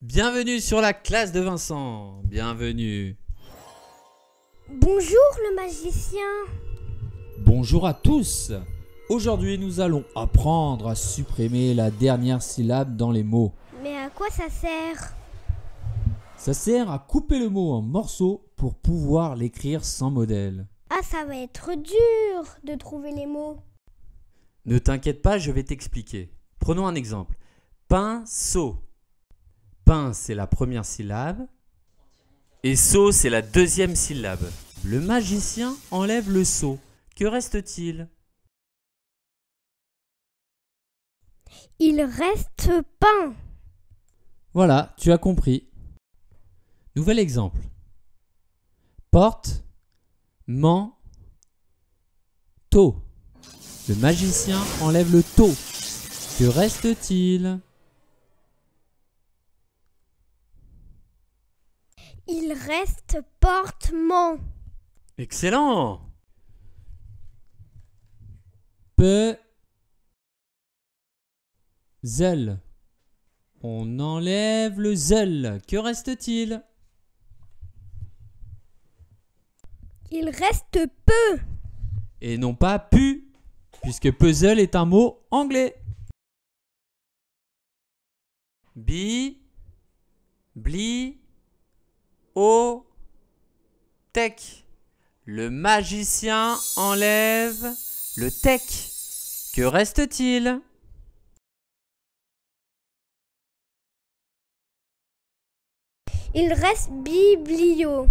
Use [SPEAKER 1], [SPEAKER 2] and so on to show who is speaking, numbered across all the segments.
[SPEAKER 1] Bienvenue sur la classe de Vincent. Bienvenue.
[SPEAKER 2] Bonjour le magicien.
[SPEAKER 1] Bonjour à tous. Aujourd'hui nous allons apprendre à supprimer la dernière syllabe dans les mots.
[SPEAKER 2] Mais à quoi ça sert
[SPEAKER 1] Ça sert à couper le mot en morceaux pour pouvoir l'écrire sans modèle.
[SPEAKER 2] Ah ça va être dur de trouver les mots.
[SPEAKER 1] Ne t'inquiète pas, je vais t'expliquer. Prenons un exemple. Pinceau. Pain, c'est la première syllabe. Et seau, c'est la deuxième syllabe. Le magicien enlève le seau. Que reste-t-il
[SPEAKER 2] Il reste pain.
[SPEAKER 1] Voilà, tu as compris. Nouvel exemple. Porte, ment, TÔT. Le magicien enlève le taux. Que reste-t-il
[SPEAKER 2] Il reste portement.
[SPEAKER 1] Excellent zèle. On enlève le zel. Que reste-t-il
[SPEAKER 2] Il reste peu.
[SPEAKER 1] Et non pas pu, puisque puzzle est un mot anglais. Bi, bli, tech. Le magicien enlève le tech. Que reste-t-il
[SPEAKER 2] Il reste biblio.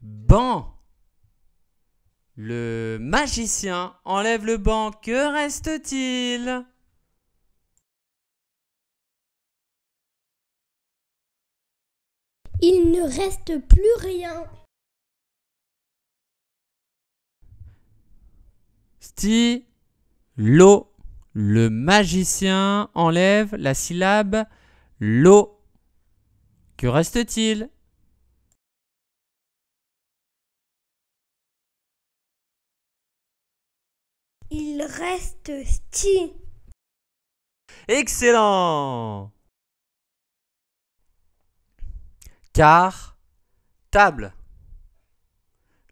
[SPEAKER 1] Ban. Le magicien enlève le banc. Que reste-t-il
[SPEAKER 2] Il ne reste plus rien.
[SPEAKER 1] lo, Le magicien enlève la syllabe lo. Que reste-t-il
[SPEAKER 2] Il reste sti.
[SPEAKER 1] Excellent car table.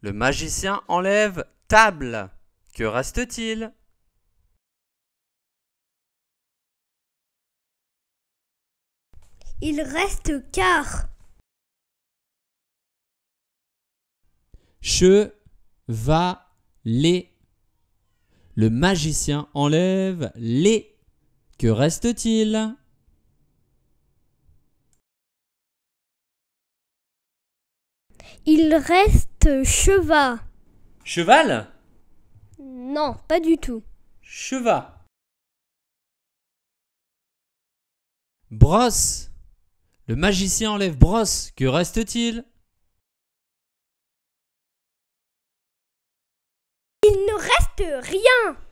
[SPEAKER 1] Le magicien enlève table. Que reste-t-il
[SPEAKER 2] Il reste car.
[SPEAKER 1] les. Le magicien enlève les. Que reste-t-il
[SPEAKER 2] Il reste cheval.
[SPEAKER 1] Cheval
[SPEAKER 2] Non, pas du tout.
[SPEAKER 1] Cheval.
[SPEAKER 2] Brosse. Le magicien enlève brosse. Que reste-t-il Il ne reste rien.